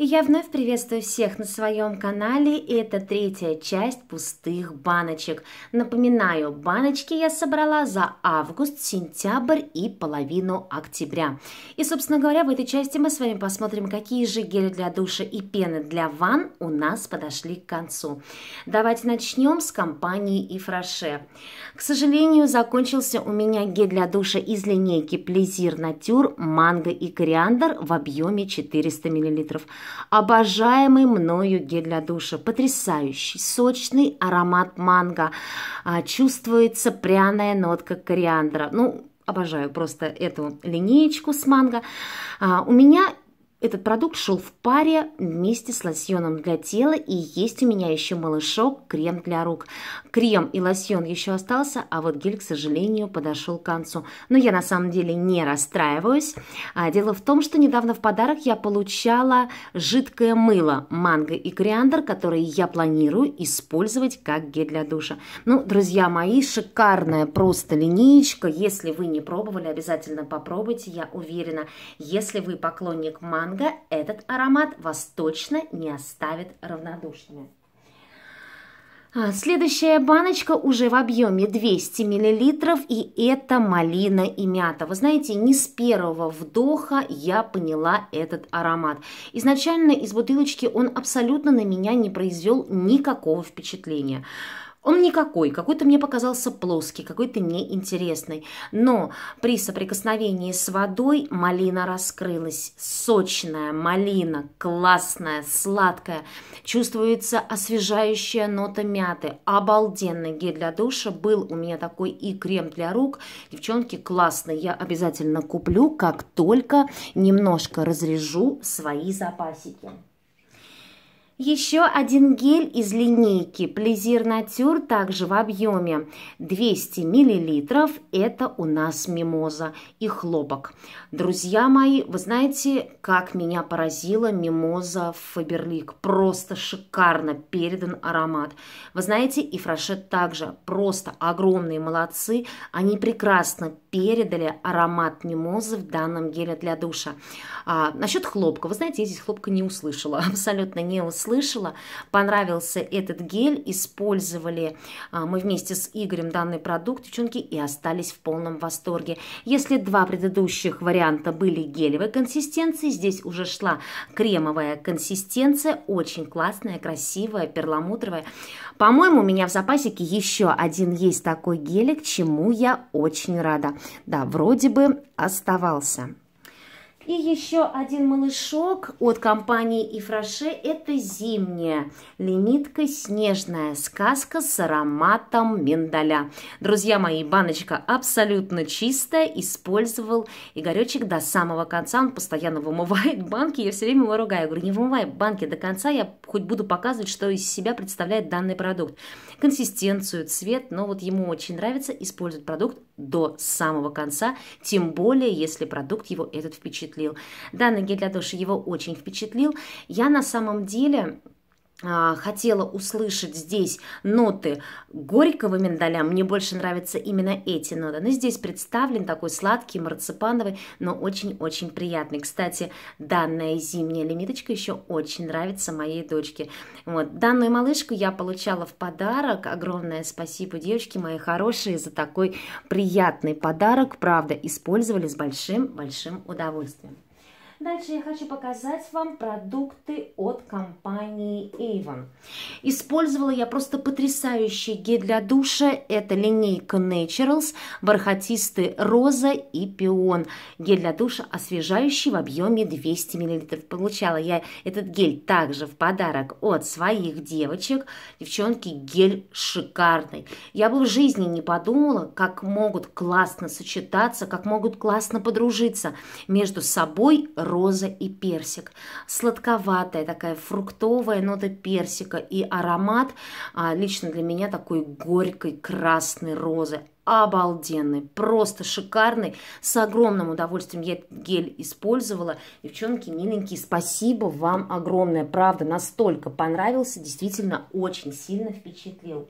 я вновь приветствую всех на своем канале. И это третья часть пустых баночек. Напоминаю, баночки я собрала за август, сентябрь и половину октября. И, собственно говоря, в этой части мы с вами посмотрим, какие же гели для душа и пены для ванн у нас подошли к концу. Давайте начнем с компании Ифраше. К сожалению, закончился у меня гель для душа из линейки Плезир Натюр, манго и кориандр в объеме 400 миллилитров. Обожаемый мною гель для душа, потрясающий, сочный аромат манго, а, чувствуется пряная нотка кориандра. Ну, обожаю просто эту линеечку с манго. А, у меня этот продукт шел в паре вместе с лосьоном для тела, и есть у меня еще малышок, крем для рук. Крем и лосьон еще остался, а вот гель, к сожалению, подошел к концу. Но я на самом деле не расстраиваюсь. А, дело в том, что недавно в подарок я получала жидкое мыло манго и кориандр, которое я планирую использовать как гель для душа. Ну, друзья мои, шикарная просто линеечка. Если вы не пробовали, обязательно попробуйте, я уверена. Если вы поклонник манго, манго этот аромат вас точно не оставит равнодушными. А, следующая баночка уже в объеме 200 мл, и это малина и мята. Вы знаете, не с первого вдоха я поняла этот аромат. Изначально из бутылочки он абсолютно на меня не произвел никакого впечатления. Он никакой, какой-то мне показался плоский, какой-то неинтересный. Но при соприкосновении с водой малина раскрылась. Сочная малина, классная, сладкая. Чувствуется освежающая нота мяты. Обалденный гель для душа. Был у меня такой и крем для рук. Девчонки, классный. Я обязательно куплю, как только немножко разрежу свои запасики. Еще один гель из линейки «Плезир Натюр» также в объеме 200 мл. Это у нас мимоза и хлопок. Друзья мои, вы знаете, как меня поразила мимоза Фаберлик. Просто шикарно передан аромат. Вы знаете, и Фрашет также просто огромные молодцы. Они прекрасно передали аромат мимозы в данном геле для душа. А, насчет хлопка. Вы знаете, я здесь хлопка не услышала, абсолютно не услышала. Понравился этот гель, использовали а, мы вместе с Игорем данный продукт, девчонки, и остались в полном восторге. Если два предыдущих варианта были гелевой консистенции, здесь уже шла кремовая консистенция, очень классная, красивая, перламутровая. По-моему, у меня в запасике еще один есть такой гелик, чему я очень рада да, вроде бы оставался. И еще один малышок от компании Ифраше – это зимняя лимитка снежная сказка с ароматом миндаля. Друзья мои, баночка абсолютно чистая, использовал Игоречек до самого конца. Он постоянно вымывает банки, я все время его ругаю. Я говорю, не вымывай банки до конца, я хоть буду показывать, что из себя представляет данный продукт. Консистенцию, цвет, но вот ему очень нравится использовать продукт до самого конца, тем более, если продукт его этот впечатляет впечатлил. Данный гель для душа его очень впечатлил. Я на самом деле а, хотела услышать здесь ноты горького миндаля, мне больше нравятся именно эти ноты. Но ну, здесь представлен такой сладкий, марципановый, но очень-очень приятный. Кстати, данная зимняя лимиточка еще очень нравится моей дочке. Вот. Данную малышку я получала в подарок. Огромное спасибо, девочки моей хорошие, за такой приятный подарок. Правда, использовали с большим-большим удовольствием. Дальше я хочу показать вам продукты от компании Avon. Использовала я просто потрясающий гель для душа. Это линейка Naturals, бархатистый роза и пион. Гель для душа освежающий в объеме 200 мл. Получала я этот гель также в подарок от своих девочек. Девчонки, гель шикарный. Я бы в жизни не подумала, как могут классно сочетаться, как могут классно подружиться между собой, роза и персик. Сладковатая такая фруктовая нота персика и аромат а, лично для меня такой горькой красной розы обалденный, просто шикарный. С огромным удовольствием я этот гель использовала. Девчонки, миленькие, спасибо вам огромное. Правда, настолько понравился, действительно очень сильно впечатлил.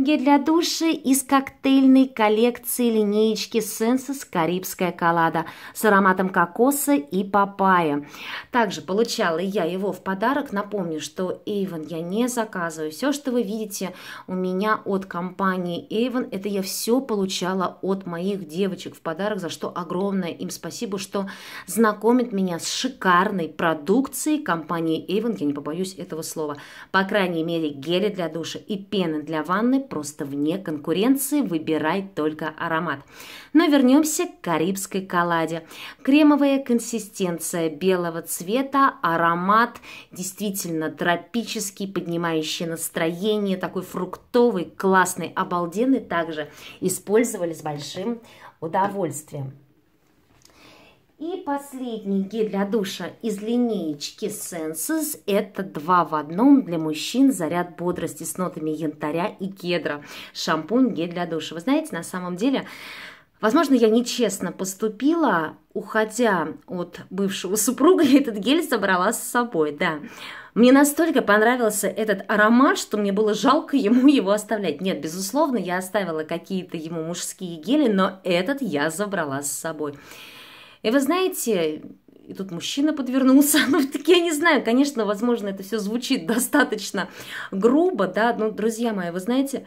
Гель для душа из коктейльной коллекции линеечки Senses Карибская колада с ароматом кокоса и папайя. Также получала я его в подарок. Напомню, что Avon я не заказываю. Все, что вы видите у меня от компании Avon, это я все получала от моих девочек в подарок, за что огромное им спасибо, что знакомит меня с шикарной продукцией компании Avon. Я не побоюсь этого слова. По крайней мере, гели для душа и пены для ванны просто вне конкуренции, выбирай только аромат. Но вернемся к карибской колладе. Кремовая консистенция белого цвета, аромат действительно тропический, поднимающий настроение, такой фруктовый, классный, обалденный также использовали с большим удовольствием. И последний гель для душа из линеечки Senses – это два в одном для мужчин заряд бодрости с нотами янтаря и кедра. Шампунь, гель для душа. Вы знаете, на самом деле, возможно, я нечестно поступила, уходя от бывшего супруга, я этот гель забрала с собой, да. Мне настолько понравился этот аромат, что мне было жалко ему его оставлять. Нет, безусловно, я оставила какие-то ему мужские гели, но этот я забрала с собой. И вы знаете, и тут мужчина подвернулся. Ну, таки я не знаю, конечно, возможно, это все звучит достаточно грубо, да, но, друзья мои, вы знаете,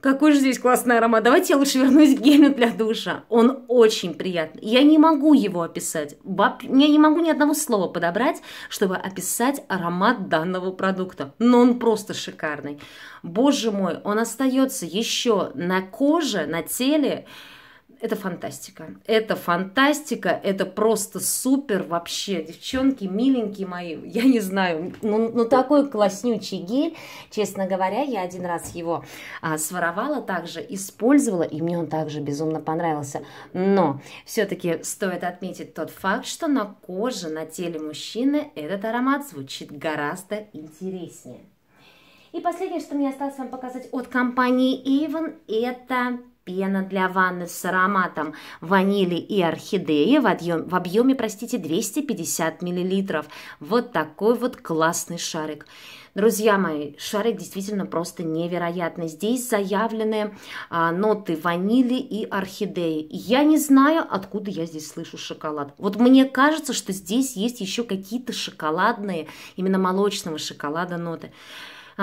какой же здесь классный аромат. Давайте я лучше вернусь к гелю для душа. Он очень приятный. Я не могу его описать. Я не могу ни одного слова подобрать, чтобы описать аромат данного продукта. Но он просто шикарный. Боже мой, он остается еще на коже, на теле это фантастика. Это фантастика, это просто супер вообще. Девчонки, миленькие мои, я не знаю, ну, ну такой класснючий гель, честно говоря, я один раз его а, своровала также, использовала, и мне он также безумно понравился. Но все-таки стоит отметить тот факт, что на коже, на теле мужчины этот аромат звучит гораздо интереснее. И последнее, что мне осталось вам показать от компании Avon, это пена для ванны с ароматом ванили и орхидеи в, объем, в объеме, простите, 250 мл. Вот такой вот классный шарик. Друзья мои, шарик действительно просто невероятный. Здесь заявлены а, ноты ванили и орхидеи. Я не знаю, откуда я здесь слышу шоколад. Вот мне кажется, что здесь есть еще какие-то шоколадные, именно молочного шоколада ноты.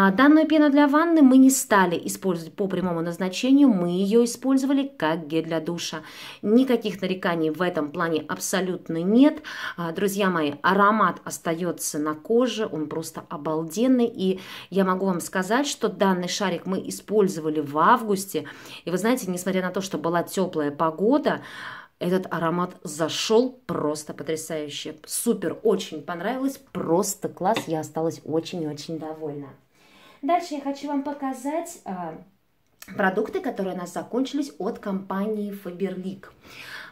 А данную пену для ванны мы не стали использовать по прямому назначению, мы ее использовали как гель для душа. Никаких нареканий в этом плане абсолютно нет. А, друзья мои, аромат остается на коже, он просто обалденный. И я могу вам сказать, что данный шарик мы использовали в августе. И вы знаете, несмотря на то, что была теплая погода, этот аромат зашел просто потрясающе. Супер, очень понравилось, просто класс. Я осталась очень-очень довольна. Дальше я хочу вам показать а, продукты, которые у нас закончились от компании Faberlic.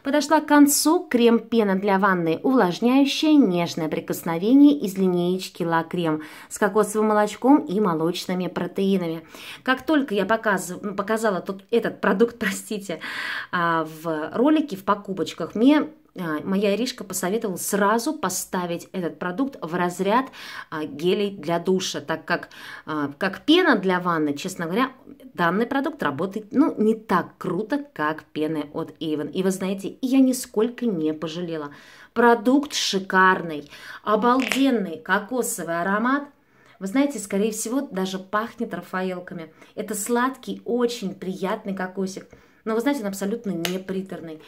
Подошла к концу крем-пена для ванны, увлажняющая нежное прикосновение из линеечки Ла Крем с кокосовым молочком и молочными протеинами. Как только я показывала показала тут этот продукт, простите, а, в ролике, в покупочках, мне Э, моя Иришка посоветовала сразу поставить этот продукт в разряд а, гелей для душа, так как а, как пена для ванны, честно говоря, данный продукт работает ну, не так круто, как пены от Avon. И вы знаете, я нисколько не пожалела. Продукт шикарный, обалденный кокосовый аромат – вы знаете, скорее всего, даже пахнет рафаэлками. Это сладкий, очень приятный кокосик. Но вы знаете, он абсолютно не приторный.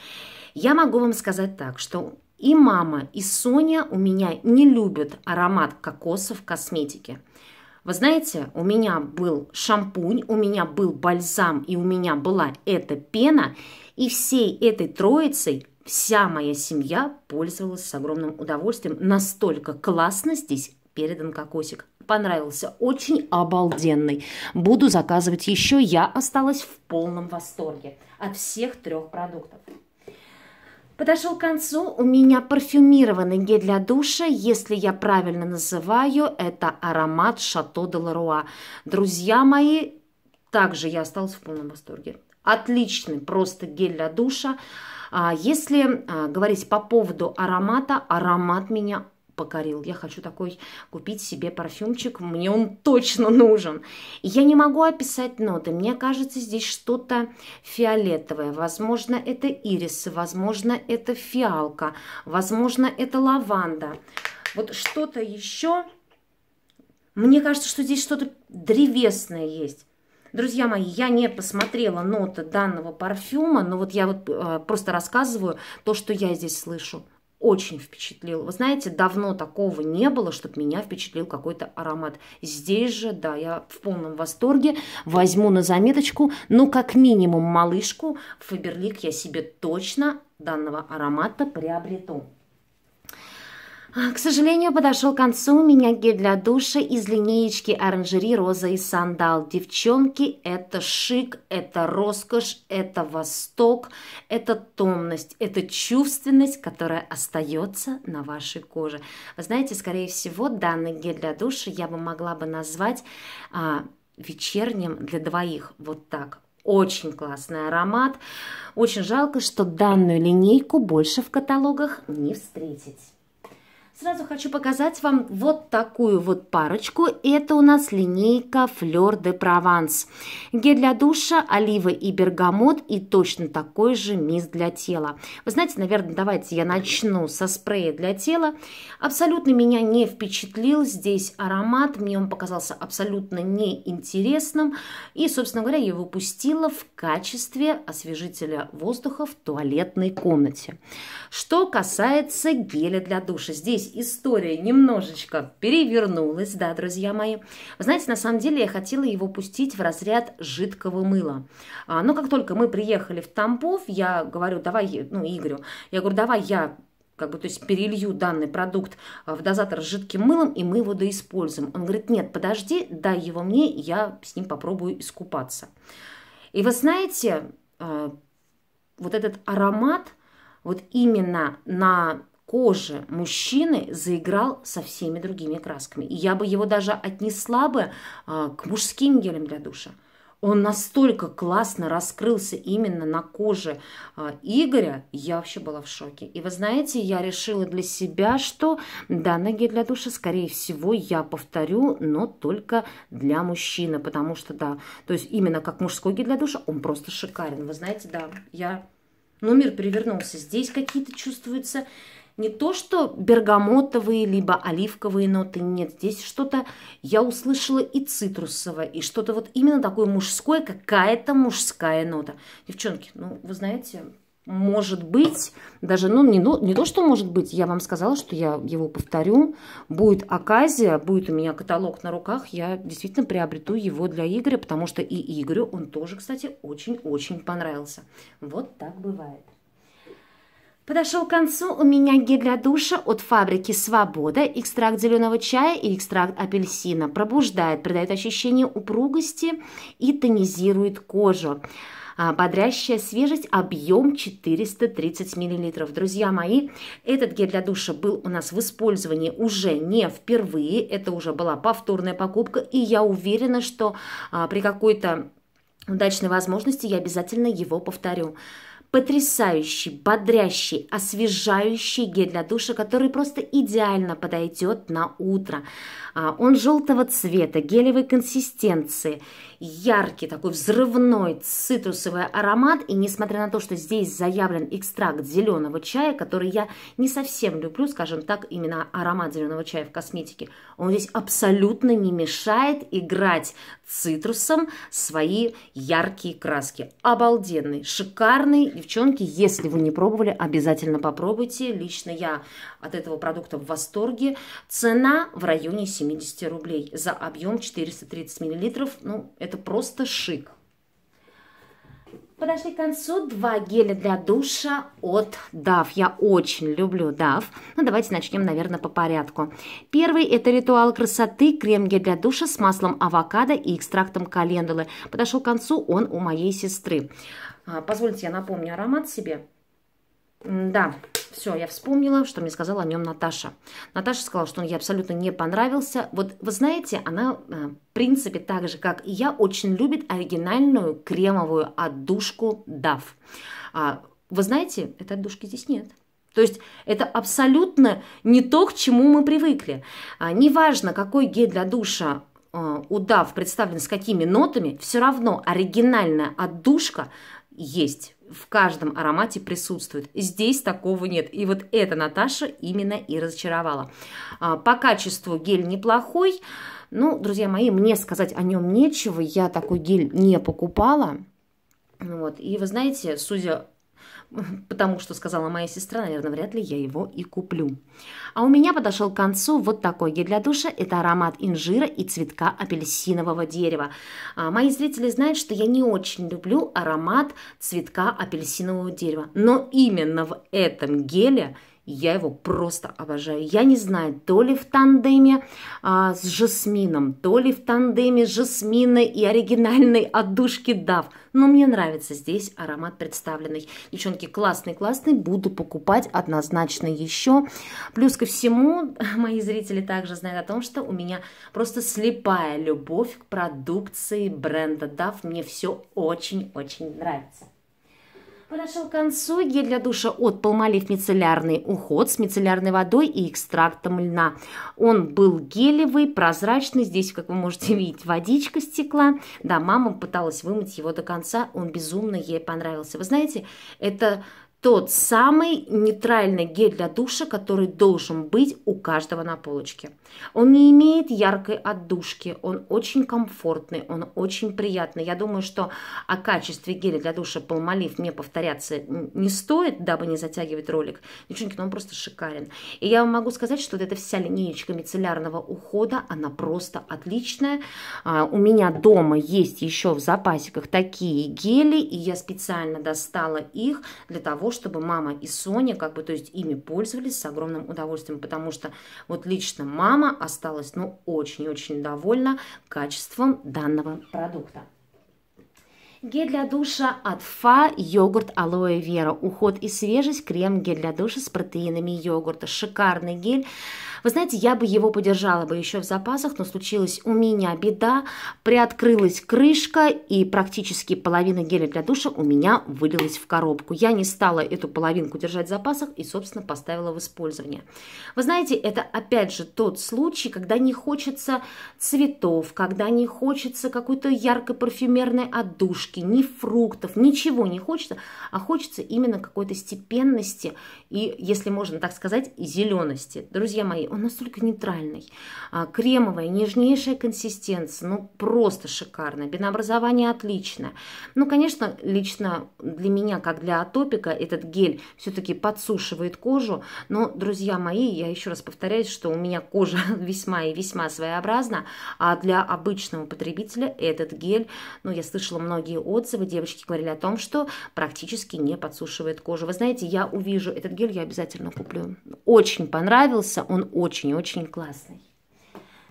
Я могу вам сказать так, что и мама, и Соня у меня не любят аромат кокоса в косметике. Вы знаете, у меня был шампунь, у меня был бальзам, и у меня была эта пена, и всей этой троицей вся моя семья пользовалась с огромным удовольствием. Настолько классно здесь передан кокосик. Понравился, очень обалденный. Буду заказывать еще, я осталась в полном восторге от всех трех продуктов. Подошел к концу у меня парфюмированный гель для душа, если я правильно называю, это аромат Шато де Ларуа. Друзья мои, также я осталась в полном восторге. Отличный просто гель для душа. А, если а, говорить по поводу аромата, аромат меня покорил. Я хочу такой купить себе парфюмчик, мне он точно нужен. Я не могу описать ноты, мне кажется, здесь что-то фиолетовое. Возможно, это ирис, возможно, это фиалка, возможно, это лаванда. Вот что-то еще. Мне кажется, что здесь что-то древесное есть. Друзья мои, я не посмотрела ноты данного парфюма, но вот я вот э, просто рассказываю то, что я здесь слышу очень впечатлил. Вы знаете, давно такого не было, чтобы меня впечатлил какой-то аромат. Здесь же, да, я в полном восторге. Возьму на заметочку, ну, как минимум, малышку. Фаберлик я себе точно данного аромата приобрету. А, к сожалению, подошел к концу у меня гель для душа из линеечки оранжери «Роза и сандал». Девчонки, это шик, это роскошь, это восток, это томность, это чувственность, которая остается на вашей коже. Вы знаете, скорее всего, данный гель для душа я бы могла бы назвать а, вечерним для двоих, вот так, очень классный аромат. Очень жалко, что данную линейку больше в каталогах не встретить. Сразу хочу показать вам вот такую вот парочку. Это у нас линейка Fleur de Provence. Гель для душа, олива и бергамот и точно такой же мист для тела. Вы знаете, наверное, давайте я начну со спрея для тела. Абсолютно меня не впечатлил здесь аромат. Мне он показался абсолютно неинтересным. И, собственно говоря, я его пустила в качестве освежителя воздуха в туалетной комнате. Что касается геля для душа. Здесь здесь история немножечко перевернулась, да, друзья мои. Вы знаете, на самом деле я хотела его пустить в разряд жидкого мыла. А, но как только мы приехали в Тамбов, я говорю, давай, ну, Игорю, я говорю, давай я как бы, то есть перелью данный продукт а, в дозатор с жидким мылом, и мы его доиспользуем. Он говорит, нет, подожди, дай его мне, я с ним попробую искупаться. И вы знаете, а, вот этот аромат, вот именно на кожи мужчины заиграл со всеми другими красками. И я бы его даже отнесла бы а, к мужским гелям для душа. Он настолько классно раскрылся именно на коже а, Игоря, я вообще была в шоке. И вы знаете, я решила для себя, что данный гель для душа, скорее всего, я повторю, но только для мужчины, потому что, да, то есть именно как мужской гель для душа, он просто шикарен. Вы знаете, да, я... номер ну, перевернулся. Здесь какие-то чувствуются не то, что бергамотовые, либо оливковые ноты, нет, здесь что-то я услышала и цитрусовое, и что-то вот именно такое мужское, какая-то мужская нота. Девчонки, ну, вы знаете, может быть, даже, ну, не, ну, не то, что может быть, я вам сказала, что я его повторю, будет оказия, будет у меня каталог на руках, я действительно приобрету его для Игоря, потому что и Игорю он тоже, кстати, очень-очень понравился. Вот так бывает. Подошел к концу у меня гель для душа от фабрики «Свобода», экстракт зеленого чая и экстракт апельсина. Пробуждает, придает ощущение упругости и тонизирует кожу. А, бодрящая свежесть, объем 430 мл. Друзья мои, этот гель для душа был у нас в использовании уже не впервые, это уже была повторная покупка, и я уверена, что а, при какой-то удачной возможности я обязательно его повторю потрясающий, бодрящий, освежающий гель для душа, который просто идеально подойдет на утро. А, он желтого цвета, гелевой консистенции, яркий такой взрывной цитрусовый аромат. И несмотря на то, что здесь заявлен экстракт зеленого чая, который я не совсем люблю, скажем так, именно аромат зеленого чая в косметике, он здесь абсолютно не мешает играть цитрусом свои яркие краски. Обалденный, шикарный девчонки, если вы не пробовали, обязательно попробуйте. Лично я от этого продукта в восторге. Цена в районе 70 рублей за объем 430 миллилитров. Ну, это просто шик. Подошли к концу два геля для душа от DAF. Я очень люблю DAF. Ну, давайте начнем, наверное, по порядку. Первый – это ритуал красоты, крем-гель для душа с маслом авокадо и экстрактом календулы. Подошел к концу он у моей сестры. А, позвольте, я напомню аромат себе. Да, все, я вспомнила, что мне сказала о нем Наташа. Наташа сказала, что он ей абсолютно не понравился. Вот вы знаете, она, э, в принципе, так же, как и я, очень любит оригинальную кремовую отдушку DAF. А, вы знаете, этой отдушки здесь нет. То есть это абсолютно не то, к чему мы привыкли. А, неважно, какой гель для душа э, удав представлен с какими нотами, все равно оригинальная отдушка – есть. В каждом аромате присутствует. Здесь такого нет. И вот это Наташа именно и разочаровала. А, по качеству гель неплохой. Ну, друзья мои, мне сказать о нем нечего. Я такой гель не покупала. Вот. И вы знаете, судя потому что сказала моя сестра, наверное, вряд ли я его и куплю. А у меня подошел к концу вот такой гель для душа. Это аромат инжира и цветка апельсинового дерева. А, мои зрители знают, что я не очень люблю аромат цветка апельсинового дерева. Но именно в этом геле – я его просто обожаю. Я не знаю, то ли в тандеме а, с Жасмином, то ли в тандеме Жасмина и оригинальной отдушки Дав. Но мне нравится здесь аромат представленный. Девчонки, классный-классный, буду покупать однозначно еще. Плюс ко всему, мои зрители также знают о том, что у меня просто слепая любовь к продукции бренда Дав. Мне все очень-очень нравится. Подошел к концу гель для душа от Palmolive мицеллярный уход с мицеллярной водой и экстрактом льна. Он был гелевый, прозрачный, здесь, как вы можете видеть, водичка стекла. Да, мама пыталась вымыть его до конца, он безумно ей понравился. Вы знаете, это тот самый нейтральный гель для душа, который должен быть у каждого на полочке. Он не имеет яркой отдушки, он очень комфортный, он очень приятный. Я думаю, что о качестве геля для душа Palmolive мне повторяться не стоит, дабы не затягивать ролик. Девчонки, ну он просто шикарен. И я вам могу сказать, что вот эта вся линеечка мицеллярного ухода, она просто отличная. А, у меня дома есть еще в запасиках такие гели, и я специально достала их для того, чтобы мама и Соня, как бы, то есть ими пользовались с огромным удовольствием, потому что вот лично мама осталась, ну, очень-очень довольна качеством данного продукта. Гель для душа от Фа, йогурт алоэ вера, уход и свежесть, крем, гель для душа с протеинами йогурта. Шикарный гель. Вы знаете, я бы его подержала бы еще в запасах, но случилась у меня беда, приоткрылась крышка и практически половина геля для душа у меня вылилась в коробку. Я не стала эту половинку держать в запасах и, собственно, поставила в использование. Вы знаете, это опять же тот случай, когда не хочется цветов, когда не хочется какой-то яркой парфюмерной отдушки, картошки, ни фруктов, ничего не хочется, а хочется именно какой-то степенности и, если можно так сказать, зелености. Друзья мои, он настолько нейтральный. А, кремовая, нежнейшая консистенция, ну просто шикарная, Бинообразование отличное. Ну, конечно, лично для меня, как для атопика, этот гель все-таки подсушивает кожу, но, друзья мои, я еще раз повторяюсь, что у меня кожа весьма и весьма своеобразна, а для обычного потребителя этот гель, ну, я слышала, многие отзывы девочки говорили о том, что практически не подсушивает кожу. Вы знаете, я увижу этот гель, я обязательно куплю. Очень понравился, он очень-очень классный.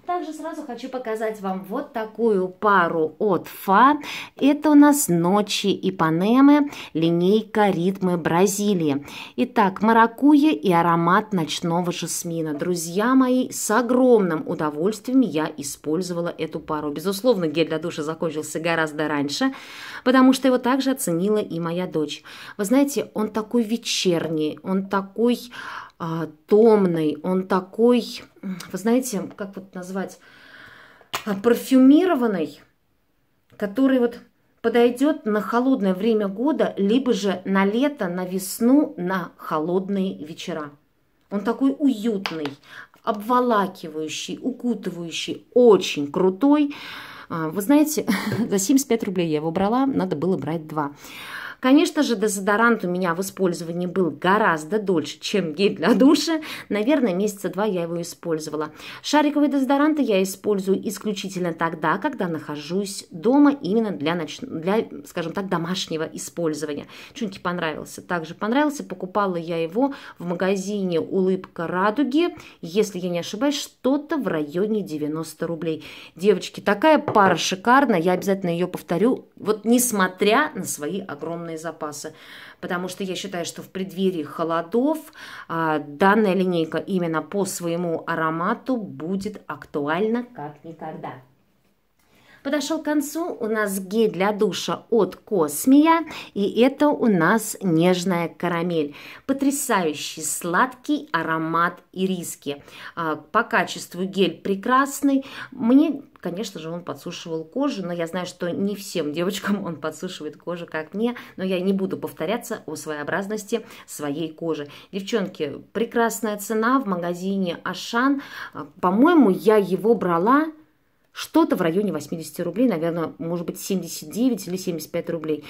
Также сразу хочу показать вам вот такую пару от Фа. Это у нас «Ночи и Панемы», линейка «Ритмы Бразилии». Итак, маракуйя и аромат ночного жасмина. Друзья мои, с огромным удовольствием я использовала эту пару. Безусловно, гель для душа закончился гораздо раньше, потому что его также оценила и моя дочь. Вы знаете, он такой вечерний, он такой а, томный, он такой, вы знаете, как вот назвать, а, парфюмированный, который вот подойдет на холодное время года, либо же на лето, на весну, на холодные вечера. Он такой уютный, обволакивающий, укутывающий, очень крутой. А, вы знаете, за 75 рублей я его брала, надо было брать два. Конечно же, дезодорант у меня в использовании был гораздо дольше, чем гель для душа. Наверное, месяца два я его использовала. Шариковые дезодоранты я использую исключительно тогда, когда нахожусь дома именно для, ноч... для скажем так, домашнего использования. Чунки понравился. Также понравился. Покупала я его в магазине «Улыбка радуги». Если я не ошибаюсь, что-то в районе 90 рублей. Девочки, такая пара шикарная. Я обязательно ее повторю. Вот несмотря на свои огромные определенные запасы, потому что я считаю, что в преддверии холодов а, данная линейка именно по своему аромату будет актуальна как никогда подошел к концу у нас гель для душа от Космия, и это у нас нежная карамель. Потрясающий сладкий аромат ириски. А, по качеству гель прекрасный. Мне конечно же, он подсушивал кожу, но я знаю, что не всем девочкам он подсушивает кожу, как мне, но я не буду повторяться о своеобразности своей кожи. Девчонки, прекрасная цена в магазине Ашан. А, по-моему, я его брала что-то в районе 80 рублей, наверное, может быть 79 или 75 рублей.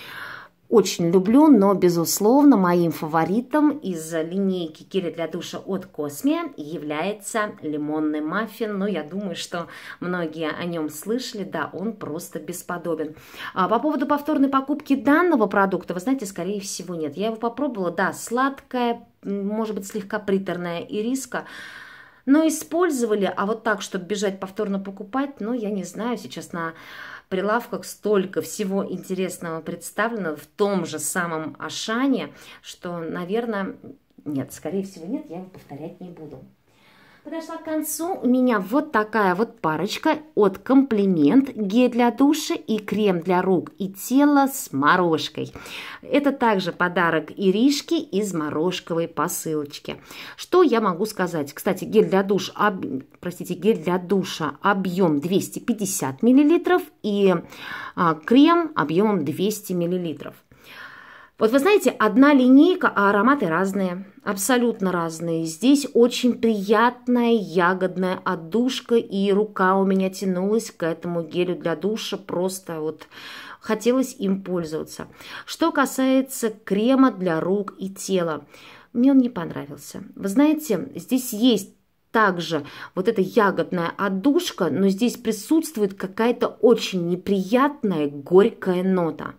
Очень люблю, но, безусловно, моим фаворитом из линейки кири для душа от Косме является лимонный маффин. Но я думаю, что многие о нем слышали, да, он просто бесподобен. А по поводу повторной покупки данного продукта, вы знаете, скорее всего, нет. Я его попробовала, да, сладкая, может быть, слегка приторная ириска, риска но использовали, а вот так, чтобы бежать повторно покупать, ну, я не знаю, сейчас на прилавках столько всего интересного представлено в том же самом Ашане, что, наверное, нет, скорее всего, нет, я повторять не буду. Подошла к концу у меня вот такая вот парочка от комплимент, гель для душа и крем для рук и тела с морожкой. Это также подарок Иришки из морожковой посылочки. Что я могу сказать? Кстати, гель для душ, об... простите, гель для душа объем 250 мл и а, крем объемом 200 миллилитров. Вот вы знаете, одна линейка, а ароматы разные, абсолютно разные. Здесь очень приятная ягодная отдушка, и рука у меня тянулась к этому гелю для душа, просто вот хотелось им пользоваться. Что касается крема для рук и тела, мне он не понравился. Вы знаете, здесь есть также вот эта ягодная отдушка, но здесь присутствует какая-то очень неприятная горькая нота.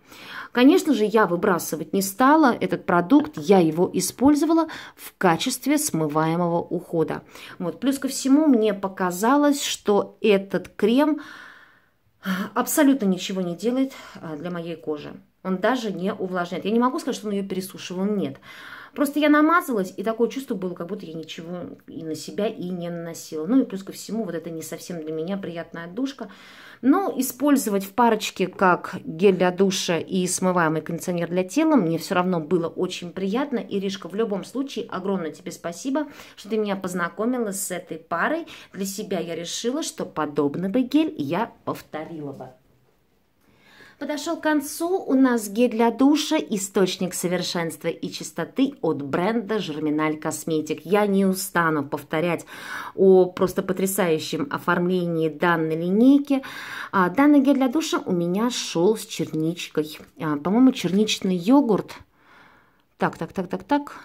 Конечно же, я выбрасывать не стала этот продукт, я его использовала в качестве смываемого ухода. Вот. Плюс ко всему, мне показалось, что этот крем абсолютно ничего не делает а, для моей кожи. Он даже не увлажняет. Я не могу сказать, что он ее пересушивал, нет. Просто я намазалась, и такое чувство было, как будто я ничего и на себя, и не наносила. Ну и плюс ко всему, вот это не совсем для меня приятная отдушка. Но использовать в парочке как гель для душа и смываемый кондиционер для тела мне все равно было очень приятно. Иришка, в любом случае, огромное тебе спасибо, что ты меня познакомила с этой парой. Для себя я решила, что подобный бы гель я повторила бы. Подошел к концу у нас гель для душа, источник совершенства и чистоты от бренда Жерминаль Косметик. Я не устану повторять о просто потрясающем оформлении данной линейки. А, данный гель для душа у меня шел с черничкой. А, по-моему, черничный йогурт. Так, так, так, так, так.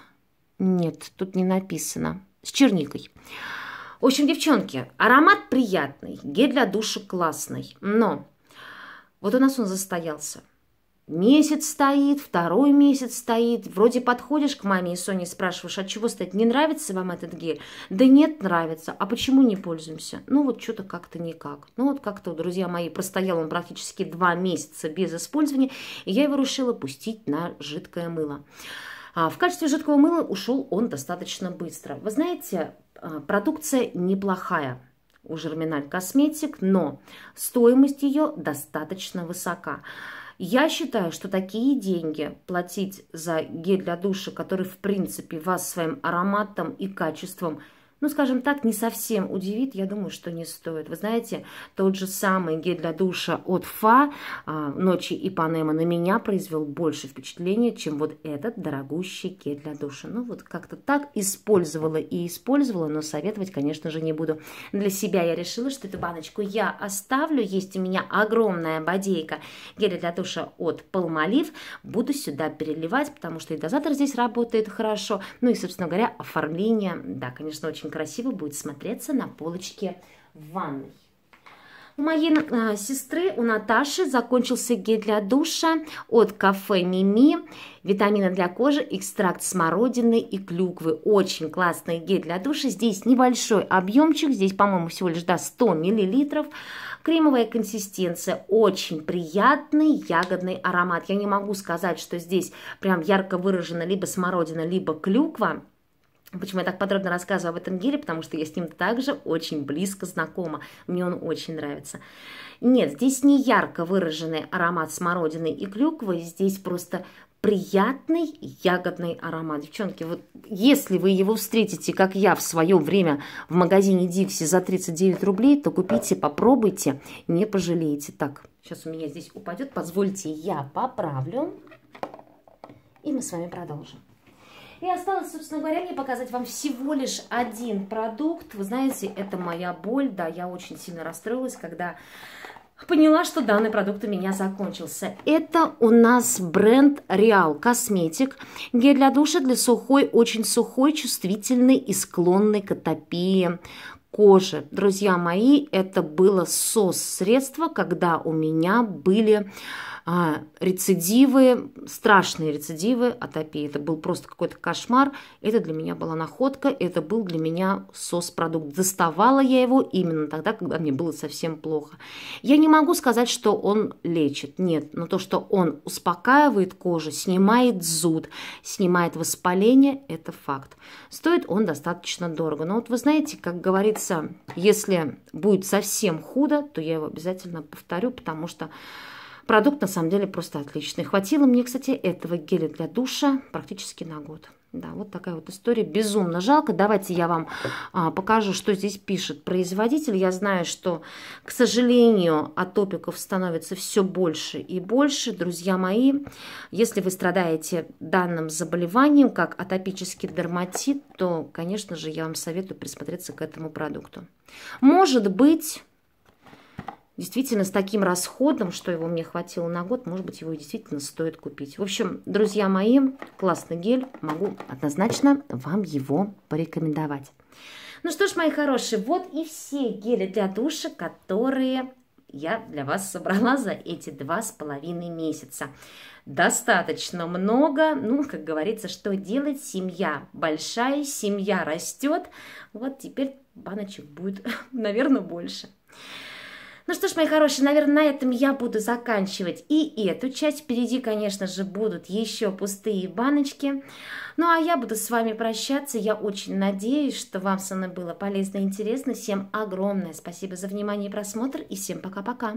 Нет, тут не написано. С черникой. В общем, девчонки, аромат приятный, гель для душа классный, но вот у нас он застоялся. Месяц стоит, второй месяц стоит. Вроде подходишь к маме и Соне и спрашиваешь, а чего стоит, не нравится вам этот гель? Да нет, нравится. А почему не пользуемся? Ну вот что-то как-то никак. Ну вот как-то, друзья мои, простоял он практически два месяца без использования, и я его решила пустить на жидкое мыло. А в качестве жидкого мыла ушел он достаточно быстро. Вы знаете, а, продукция неплохая у Жерминаль Косметик, но стоимость ее достаточно высока. Я считаю, что такие деньги платить за гель для душа, который, в принципе, вас своим ароматом и качеством – ну, скажем так, не совсем удивит, я думаю, что не стоит. Вы знаете, тот же самый гель для душа от Фа а, «Ночи и панема на меня произвел больше впечатления, чем вот этот дорогущий гель для душа. Ну, вот как-то так использовала и использовала, но советовать, конечно же, не буду. Для себя я решила, что эту баночку я оставлю. Есть у меня огромная бодейка геля для душа от Palmolive. Буду сюда переливать, потому что и дозатор здесь работает хорошо. Ну и, собственно говоря, оформление, да, конечно, очень очень красиво будет смотреться на полочке в ванной. У моей э, сестры, у Наташи, закончился гель для душа от кафе Мими, витамины для кожи, экстракт смородины и клюквы. Очень классный гель для душа. Здесь небольшой объемчик, здесь, по-моему, всего лишь до 100 мл. Кремовая консистенция, очень приятный ягодный аромат. Я не могу сказать, что здесь прям ярко выражена либо смородина, либо клюква. Почему я так подробно рассказываю об этом гире? Потому что я с ним также очень близко знакома. Мне он очень нравится. Нет, здесь не ярко выраженный аромат смородины и клюквы. Здесь просто приятный ягодный аромат. Девчонки, вот если вы его встретите, как я в свое время в магазине Дикси за 39 рублей, то купите, попробуйте, не пожалеете. Так, сейчас у меня здесь упадет, позвольте, я поправлю, и мы с вами продолжим. И осталось, собственно говоря, мне показать вам всего лишь один продукт. Вы знаете, это моя боль, да, я очень сильно расстроилась, когда поняла, что данный продукт у меня закончился. Это у нас бренд Real Cosmetic. Гель для душа для сухой, очень сухой, чувствительной и склонной к атопии кожи. Друзья мои, это было сос-средство, когда у меня были а, рецидивы, страшные рецидивы атопии. Это был просто какой-то кошмар. Это для меня была находка, это был для меня сос-продукт. Доставала я его именно тогда, когда мне было совсем плохо. Я не могу сказать, что он лечит, нет, но то, что он успокаивает кожу, снимает зуд, снимает воспаление, это факт. Стоит он достаточно дорого. Но вот вы знаете, как говорится, если будет совсем худо, то я его обязательно повторю, потому что Продукт на самом деле просто отличный. Хватило мне, кстати, этого геля для душа практически на год. Да, вот такая вот история. Безумно жалко. Давайте я вам а, покажу, что здесь пишет производитель. Я знаю, что, к сожалению, атопиков становится все больше и больше. Друзья мои, если вы страдаете данным заболеванием, как атопический дерматит, то, конечно же, я вам советую присмотреться к этому продукту. Может быть Действительно, с таким расходом, что его мне хватило на год, может быть, его действительно стоит купить. В общем, друзья мои, классный гель. Могу однозначно вам его порекомендовать. Ну что ж, мои хорошие, вот и все гели для душа, которые я для вас собрала за эти два с половиной месяца. Достаточно много, ну, как говорится, что делать, семья большая, семья растет, вот теперь баночек будет, наверное, больше. Ну что ж, мои хорошие, наверное, на этом я буду заканчивать и эту часть. Впереди, конечно же, будут еще пустые баночки. Ну а я буду с вами прощаться. Я очень надеюсь, что вам со мной было полезно и интересно. Всем огромное спасибо за внимание и просмотр. И всем пока-пока.